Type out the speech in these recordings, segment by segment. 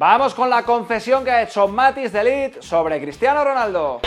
Vamos con la confesión que ha hecho Matis Delit sobre Cristiano Ronaldo.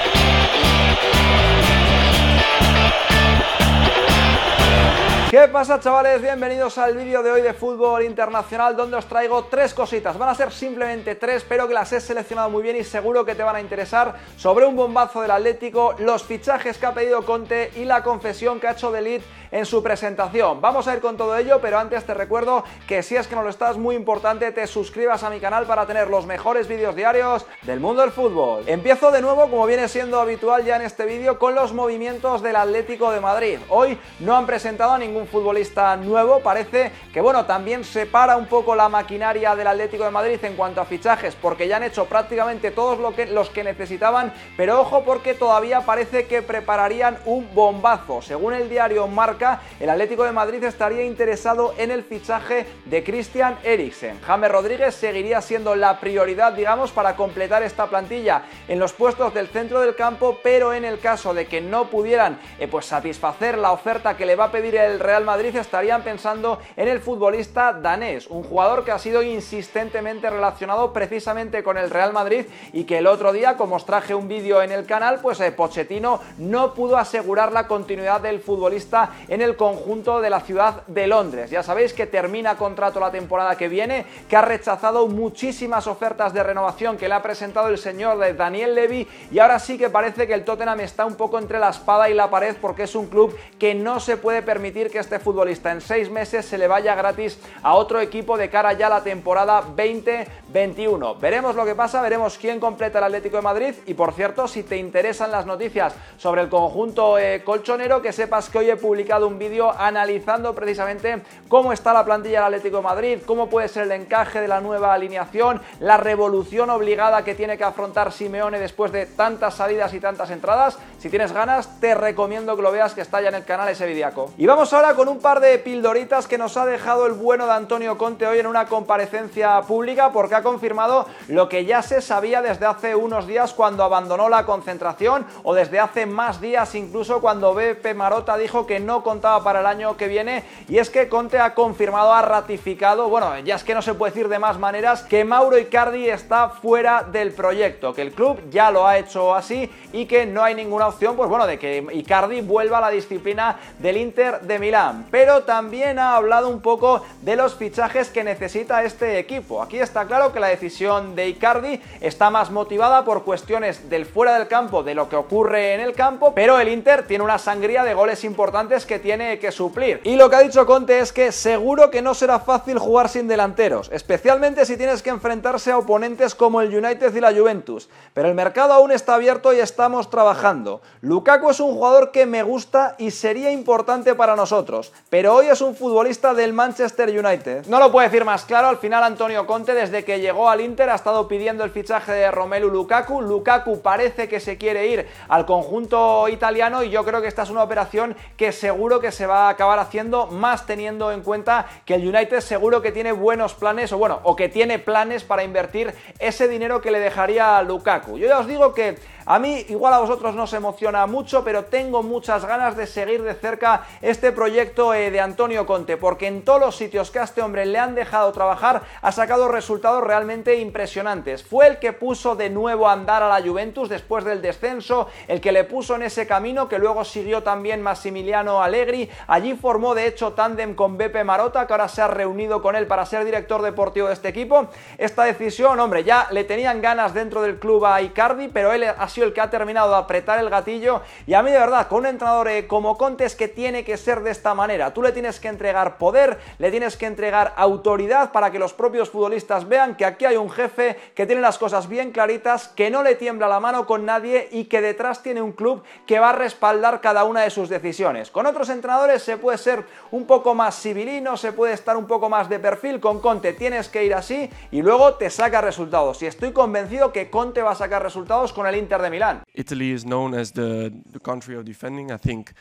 ¿Qué pasa chavales? Bienvenidos al vídeo de hoy de fútbol internacional donde os traigo tres cositas. Van a ser simplemente tres, pero que las he seleccionado muy bien y seguro que te van a interesar sobre un bombazo del Atlético, los fichajes que ha pedido Conte y la confesión que ha hecho Delit en su presentación. Vamos a ir con todo ello, pero antes te recuerdo que si es que no lo estás, muy importante te suscribas a mi canal para tener los mejores vídeos diarios del mundo del fútbol. Empiezo de nuevo, como viene siendo habitual ya en este vídeo, con los movimientos del Atlético de Madrid. Hoy no han presentado a ningún futbolista nuevo, parece que bueno, también se para un poco la maquinaria del Atlético de Madrid en cuanto a fichajes, porque ya han hecho prácticamente todos los que necesitaban, pero ojo porque todavía parece que prepararían un bombazo. Según el diario Marca, el Atlético de Madrid estaría interesado en el fichaje de Christian Eriksen. James Rodríguez seguiría siendo la prioridad, digamos, para completar esta plantilla en los puestos del centro del campo, pero en el caso de que no pudieran eh, pues satisfacer la oferta que le va a pedir el Real Madrid, estarían pensando en el futbolista danés, un jugador que ha sido insistentemente relacionado precisamente con el Real Madrid y que el otro día, como os traje un vídeo en el canal, pues eh, Pochettino no pudo asegurar la continuidad del futbolista en el conjunto de la ciudad de Londres. Ya sabéis que termina contrato la temporada que viene, que ha rechazado muchísimas ofertas de renovación que le ha presentado el señor Daniel Levy y ahora sí que parece que el Tottenham está un poco entre la espada y la pared porque es un club que no se puede permitir que este futbolista en seis meses se le vaya gratis a otro equipo de cara ya a la temporada 2021. Veremos lo que pasa, veremos quién completa el Atlético de Madrid y por cierto, si te interesan las noticias sobre el conjunto eh, colchonero, que sepas que hoy he publicado un vídeo analizando precisamente cómo está la plantilla del Atlético Madrid, cómo puede ser el encaje de la nueva alineación, la revolución obligada que tiene que afrontar Simeone después de tantas salidas y tantas entradas. Si tienes ganas, te recomiendo que lo veas que está ya en el canal ese vidiaco. Y vamos ahora con un par de pildoritas que nos ha dejado el bueno de Antonio Conte hoy en una comparecencia pública porque ha confirmado lo que ya se sabía desde hace unos días cuando abandonó la concentración o desde hace más días incluso cuando B.P. Marota dijo que no contaba para el año que viene y es que Conte ha confirmado, ha ratificado, bueno, ya es que no se puede decir de más maneras, que Mauro Icardi está fuera del proyecto, que el club ya lo ha hecho así y que no hay ninguna opción, pues bueno, de que Icardi vuelva a la disciplina del Inter de Milán. Pero también ha hablado un poco de los fichajes que necesita este equipo. Aquí está claro que la decisión de Icardi está más motivada por cuestiones del fuera del campo, de lo que ocurre en el campo, pero el Inter tiene una sangría de goles importantes que tiene que suplir. Y lo que ha dicho Conte es que seguro que no será fácil jugar sin delanteros, especialmente si tienes que enfrentarse a oponentes como el United y la Juventus. Pero el mercado aún está abierto y estamos trabajando. Lukaku es un jugador que me gusta y sería importante para nosotros, pero hoy es un futbolista del Manchester United. No lo puede decir más claro, al final Antonio Conte desde que llegó al Inter ha estado pidiendo el fichaje de Romelu Lukaku. Lukaku parece que se quiere ir al conjunto italiano y yo creo que esta es una operación que seguro que se va a acabar haciendo, más teniendo en cuenta que el United seguro que tiene buenos planes, o bueno, o que tiene planes para invertir ese dinero que le dejaría a Lukaku. Yo ya os digo que a mí igual a vosotros no se emociona mucho, pero tengo muchas ganas de seguir de cerca este proyecto eh, de Antonio Conte, porque en todos los sitios que a este hombre le han dejado trabajar ha sacado resultados realmente impresionantes. Fue el que puso de nuevo a andar a la Juventus después del descenso, el que le puso en ese camino que luego siguió también Massimiliano Allegri. Allí formó de hecho tándem con Beppe Marota, que ahora se ha reunido con él para ser director deportivo de este equipo. Esta decisión, hombre, ya le tenían ganas dentro del club a Icardi, pero él ha el que ha terminado de apretar el gatillo y a mí de verdad, con un entrenador eh, como Conte es que tiene que ser de esta manera. Tú le tienes que entregar poder, le tienes que entregar autoridad para que los propios futbolistas vean que aquí hay un jefe que tiene las cosas bien claritas, que no le tiembla la mano con nadie y que detrás tiene un club que va a respaldar cada una de sus decisiones. Con otros entrenadores se puede ser un poco más civilino, se puede estar un poco más de perfil. Con Conte tienes que ir así y luego te saca resultados. Y estoy convencido que Conte va a sacar resultados con el Inter de de Milán. Italy is known as the, the country of defending. I think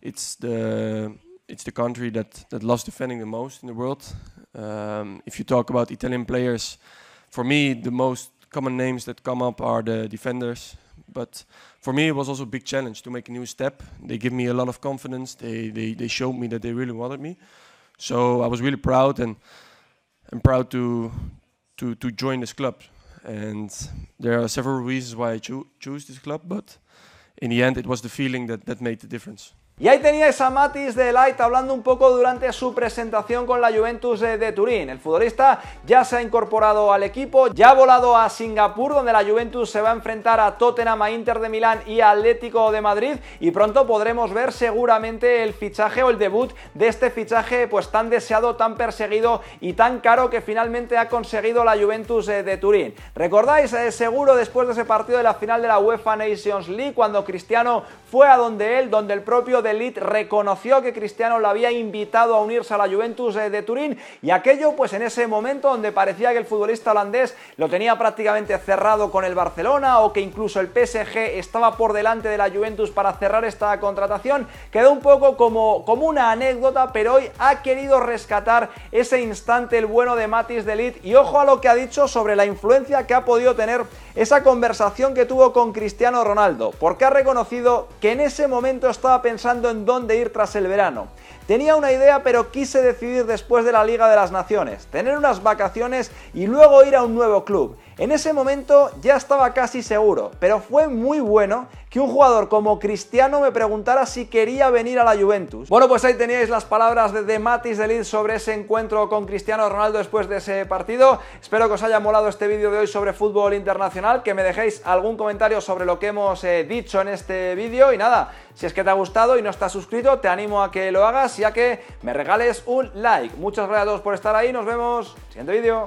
it's the it's the country that, that loves defending the most in the world. Um, if you talk about Italian players, for me, the most common names that come up are the defenders. But for me, it was also a big challenge to make a new step. They give me a lot of confidence. They, they, they showed me that they really wanted me. So I was really proud and, and proud to, to, to join this club and there are several reasons why I cho chose this club, but in the end, it was the feeling that, that made the difference. Y ahí teníais a Matis de Light hablando un poco durante su presentación con la Juventus de, Turín. El futbolista ya se ha incorporado al equipo, ya ha volado a Singapur, donde la Juventus se va a enfrentar a Tottenham, Inter de Milán y Atlético de Madrid. Y pronto podremos ver seguramente el fichaje o el debut de este fichaje, pues tan deseado, tan perseguido y tan caro que finalmente ha conseguido la Juventus de, Turín. ¿Recordáis eh, seguro después de ese partido de la final de la UEFA Nations League, cuando Cristiano fue a donde él, donde el propio de reconoció que Cristiano lo había invitado a unirse a la Juventus eh, de Turín y aquello pues en ese momento donde parecía que el futbolista holandés lo tenía prácticamente cerrado con el Barcelona o que incluso el PSG estaba por delante de la Juventus para cerrar esta contratación, quedó un poco como, como una anécdota, pero hoy ha querido rescatar ese instante el bueno de Matis de Elite y ojo a lo que ha dicho sobre la influencia que ha podido tener esa conversación que tuvo con Cristiano Ronaldo, porque ha reconocido que en ese momento estaba pensando en dónde ir tras el verano. Tenía una idea pero quise decidir después de la Liga de las Naciones, tener unas vacaciones y luego ir a un nuevo club. En ese momento ya estaba casi seguro, pero fue muy bueno que un jugador como Cristiano me preguntara si quería venir a la Juventus. Bueno, pues ahí teníais las palabras de, de Matis de sobre ese encuentro con Cristiano Ronaldo después de ese partido. Espero que os haya molado este vídeo de hoy sobre fútbol internacional, que me dejéis algún comentario sobre lo que hemos eh, dicho en este vídeo y nada, si es que te ha gustado y no estás suscrito, te animo a que lo hagas y a que me regales un like. Muchas gracias a todos por estar ahí, nos vemos en el siguiente vídeo.